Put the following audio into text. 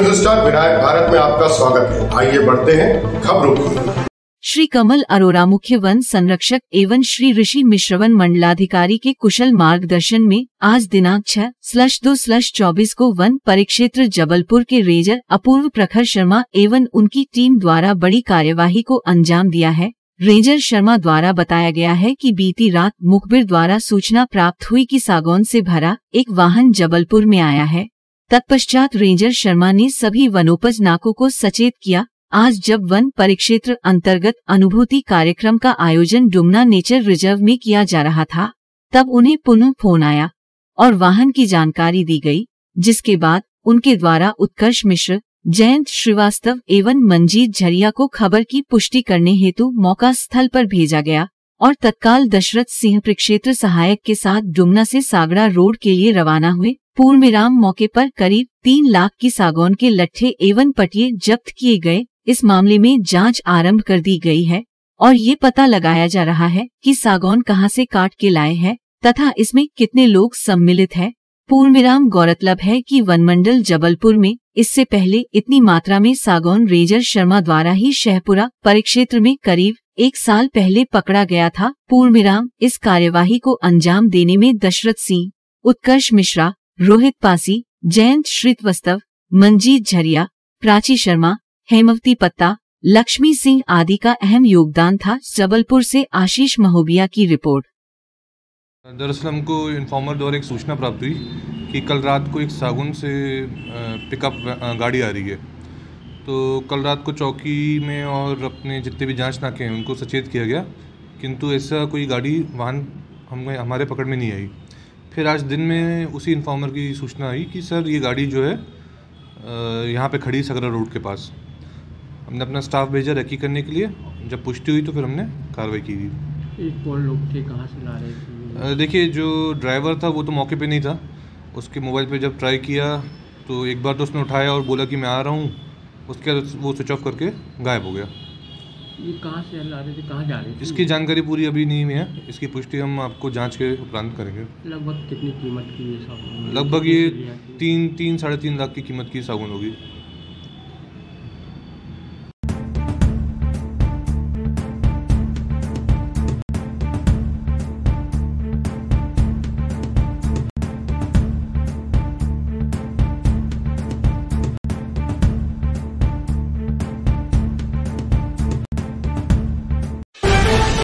News star Bharat में आपका स्वागत है आइए बढ़ते हैं खबरों की श्री कमल अरोरा मुख्य वन संरक्षक एवं श्री ऋषि मिश्रवन मंडलाधिकारी के कुशल मार्गदर्शन में आज दिनांक छह स्लश दो स्लश चौबीस को वन परिक्षेत्र जबलपुर के रेजर अपूर्व प्रखर शर्मा एवं उनकी टीम द्वारा बड़ी कार्यवाही को अंजाम दिया है रेंजर शर्मा द्वारा बताया गया है कि बीती रात मुखबिर द्वारा सूचना प्राप्त हुई कि सागौन से भरा एक वाहन जबलपुर में आया है तत्पश्चात रेंजर शर्मा ने सभी वनोपज नाकों को सचेत किया आज जब वन परिक्षेत्र अंतर्गत अनुभूति कार्यक्रम का आयोजन डुमना नेचर रिजर्व में किया जा रहा था तब उन्हें पुनः फोन आया और वाहन की जानकारी दी गई जिसके बाद उनके द्वारा उत्कर्ष मिश्र जयंत श्रीवास्तव एवं मंजीत झरिया को खबर की पुष्टि करने हेतु मौका स्थल पर भेजा गया और तत्काल दशरथ सिंह प्रक्षेत्र सहायक के साथ डुमना से सागड़ा रोड के लिए रवाना हुए पूर्ण मौके पर करीब तीन लाख की सागौन के लट्ठे एवं पटिये जब्त किए गए इस मामले में जांच आरंभ कर दी गई है और ये पता लगाया जा रहा है कि सागौन कहां से काट के लाए हैं तथा इसमें कितने लोग सम्मिलित हैं। पूर्णविराम गौरतलब है कि वनमंडल जबलपुर में इससे पहले इतनी मात्रा में सागौन रेजर शर्मा द्वारा ही शहपुरा परिक्षेत्र में करीब एक साल पहले पकड़ा गया था पूर्णविराम इस कार्यवाही को अंजाम देने में दशरथ सिंह उत्कर्ष मिश्रा रोहित पासी जयंत श्रीवस्तव मंजीत झरिया प्राची शर्मा हेमवती पत्ता लक्ष्मी सिंह आदि का अहम योगदान था जबलपुर से आशीष महोबिया की रिपोर्ट दरअसल हमको इन्फॉर्मर द्वारा एक सूचना प्राप्त हुई कि कल रात को एक सागुन से पिकअप गाड़ी आ रही है तो कल रात को चौकी में और अपने जितने भी जांच नाके हैं उनको सचेत किया गया किंतु ऐसा कोई गाड़ी वाहन हमें हमारे पकड़ में नहीं आई फिर आज दिन में उसी इन्फॉर्मर की सूचना आई कि सर ये गाड़ी जो है यहाँ पे खड़ी सगरा रोड के पास हमने अपना स्टाफ भेजा रेकी करने के लिए जब पुष्टि हुई तो फिर हमने कार्रवाई की गई कौन लोग थे कहाँ से ला रहे थे देखिए जो ड्राइवर था वो तो मौके पे नहीं था उसके मोबाइल पे जब ट्राई किया तो एक बार तो उसने उठाया और बोला कि मैं आ रहा हूँ उसके बाद वो स्विच ऑफ करके गायब हो गया ये कहाँ से आ रहे थे कहाँ जा रहे थे इसकी जानकारी पूरी अभी नहीं है इसकी पुष्टि हम आपको जांच के उपरांत करेंगे लगभग कितनी कीमत की ये साबुन लगभग ये तीन तीन साढ़े तीन लाख की कीमत की साबुन होगी